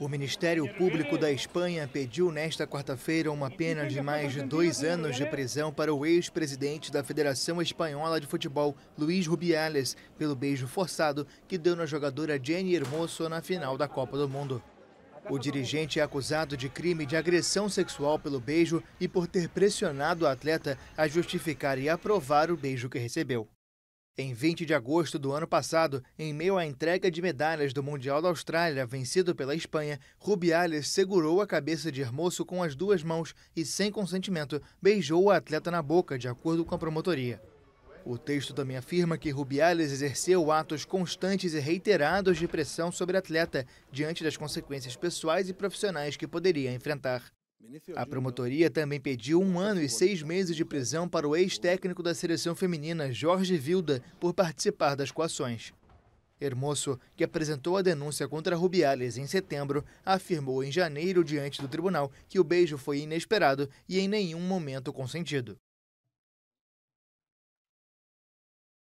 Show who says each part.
Speaker 1: O Ministério Público da Espanha pediu nesta quarta-feira uma pena de mais de dois anos de prisão para o ex-presidente da Federação Espanhola de Futebol, Luiz Rubiales, pelo beijo forçado que deu na jogadora Jenny Hermoso na final da Copa do Mundo. O dirigente é acusado de crime de agressão sexual pelo beijo e por ter pressionado o atleta a justificar e aprovar o beijo que recebeu. Em 20 de agosto do ano passado, em meio à entrega de medalhas do Mundial da Austrália, vencido pela Espanha, Rubiales segurou a cabeça de Hermoso com as duas mãos e, sem consentimento, beijou o atleta na boca, de acordo com a promotoria. O texto também afirma que Rubiales exerceu atos constantes e reiterados de pressão sobre a atleta, diante das consequências pessoais e profissionais que poderia enfrentar. A promotoria também pediu um ano e seis meses de prisão para o ex-técnico da seleção feminina, Jorge Vilda, por participar das coações. Hermoso, que apresentou a denúncia contra Rubiales em setembro, afirmou em janeiro diante do tribunal que o beijo foi inesperado e em nenhum momento consentido.